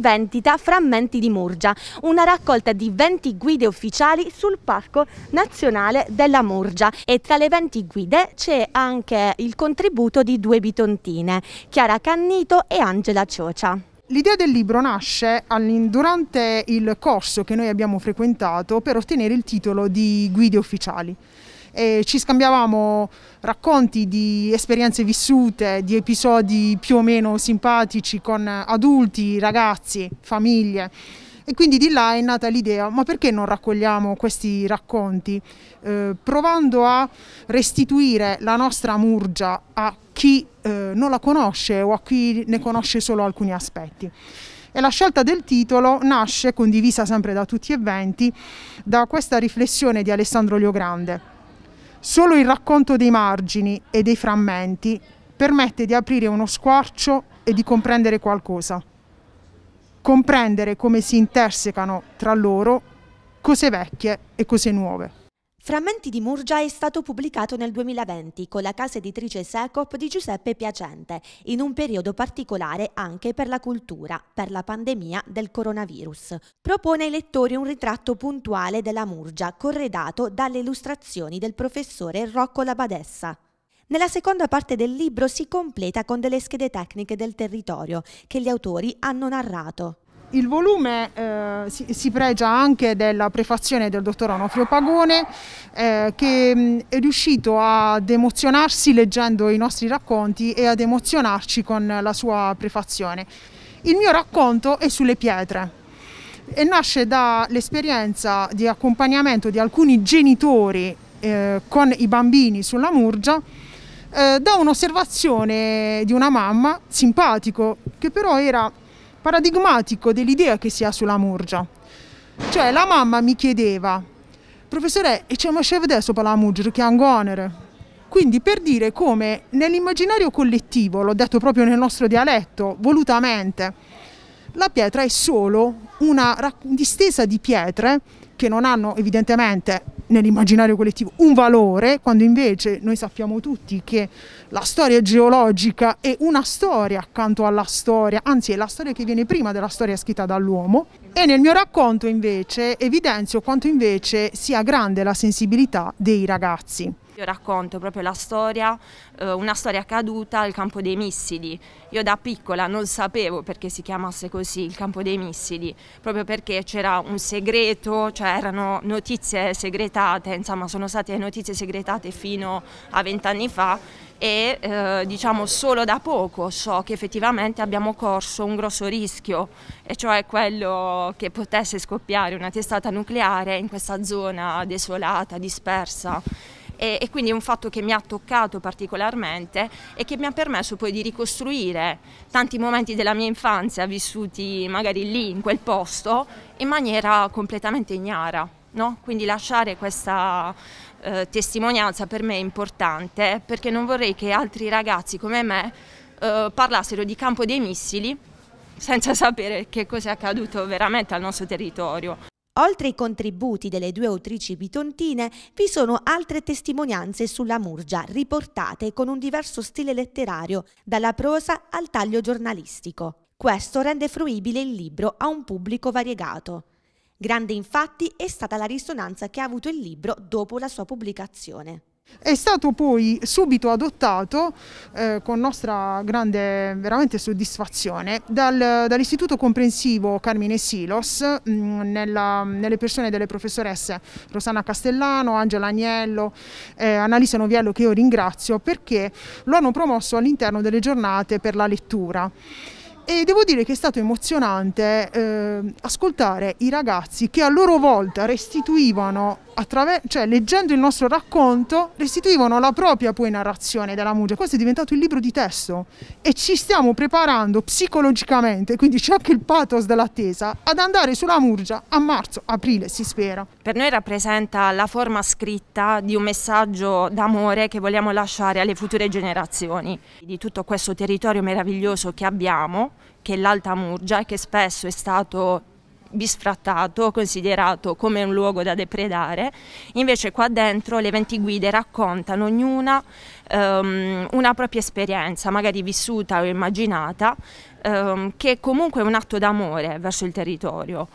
vendita Frammenti di Murgia, una raccolta di 20 guide ufficiali sul Parco Nazionale della Murgia e tra le 20 guide c'è anche il contributo di due bitontine, Chiara Cannito e Angela Ciocia. L'idea del libro nasce durante il corso che noi abbiamo frequentato per ottenere il titolo di guide ufficiali e ci scambiavamo racconti di esperienze vissute, di episodi più o meno simpatici con adulti, ragazzi, famiglie. E quindi di là è nata l'idea, ma perché non raccogliamo questi racconti? Eh, provando a restituire la nostra murgia a chi eh, non la conosce o a chi ne conosce solo alcuni aspetti. E la scelta del titolo nasce, condivisa sempre da tutti e venti, da questa riflessione di Alessandro Liogrande Solo il racconto dei margini e dei frammenti permette di aprire uno squarcio e di comprendere qualcosa. Comprendere come si intersecano tra loro cose vecchie e cose nuove. Frammenti di Murgia è stato pubblicato nel 2020 con la casa editrice Secop di Giuseppe Piacente, in un periodo particolare anche per la cultura, per la pandemia del coronavirus. Propone ai lettori un ritratto puntuale della Murgia, corredato dalle illustrazioni del professore Rocco Labadessa. Nella seconda parte del libro si completa con delle schede tecniche del territorio che gli autori hanno narrato. Il volume eh, si, si, pregia anche della prefazione del dottor Onofrio Pagone eh, che mh, mm, è riuscito ad emozionarsi leggendo i nostri racconti e ad emozionarci con la sua prefazione. Il mio racconto è sulle pietre e nasce dall'esperienza di accompagnamento di alcuni genitori eh, con i bambini sulla Murgia eh, da un'osservazione di una mamma simpatico che però era paradigmatico dell'idea che si ha sulla murgia. Cioè la mamma mi chiedeva, professore, e c'è una chef adesso per la murgia che è angonere? Quindi per dire come nell'immaginario collettivo, l'ho detto proprio nel nostro dialetto, volutamente, la pietra è solo una distesa di pietre che non hanno evidentemente nell'immaginario collettivo un valore, quando invece noi sappiamo tutti che la storia geologica è una storia accanto alla storia, anzi è la storia che viene prima della storia scritta dall'uomo. E nel mio racconto invece evidenzio quanto invece sia grande la sensibilità dei ragazzi. Io racconto proprio la storia, eh, una storia caduta al campo dei missili. Io da piccola non sapevo perché si chiamasse così il campo dei missili, proprio perché c'era un segreto, cioè erano notizie segretate, insomma sono state notizie segretate fino a vent'anni fa e eh, diciamo solo da poco so che effettivamente abbiamo corso un grosso rischio e cioè quello che potesse scoppiare una testata nucleare in questa zona desolata, dispersa e, e quindi è un fatto che mi ha toccato particolarmente e che mi ha permesso poi di ricostruire tanti momenti della mia infanzia vissuti magari lì, in quel posto, in maniera completamente ignara. No? Quindi lasciare questa eh, testimonianza per me è importante perché non vorrei che altri ragazzi come me eh, parlassero di campo dei missili senza sapere che cosa è accaduto veramente al nostro territorio. Oltre ai contributi delle due autrici bitontine, vi sono altre testimonianze sulla Murgia, riportate con un diverso stile letterario, dalla prosa al taglio giornalistico. Questo rende fruibile il libro a un pubblico variegato. Grande infatti è stata la risonanza che ha avuto il libro dopo la sua pubblicazione. È stato poi subito adottato eh, con nostra grande veramente soddisfazione dal, dall'Istituto Comprensivo Carmine Silos mh, mm, nella, nelle persone delle professoresse Rosanna Castellano, Angela Agnello, eh, Annalisa Noviello che io ringrazio perché lo hanno promosso all'interno delle giornate per la lettura e devo dire che è stato emozionante eh, ascoltare i ragazzi che a loro volta restituivano cioè, leggendo il nostro racconto, restituivano la propria poi narrazione della Mugia. Questo è diventato il libro di testo e ci stiamo preparando psicologicamente, quindi c'è anche il pathos dell'attesa, ad andare sulla Murgia a marzo, aprile, si spera. Per noi rappresenta la forma scritta di un messaggio d'amore che vogliamo lasciare alle future generazioni di tutto questo territorio meraviglioso che abbiamo, che è l'Alta Murgia, che spesso è stato bisfrattato, considerato come un luogo da depredare, invece qua dentro le 20 guide raccontano ognuna um, una propria esperienza, magari vissuta o immaginata, um, che è comunque un atto d'amore verso il territorio.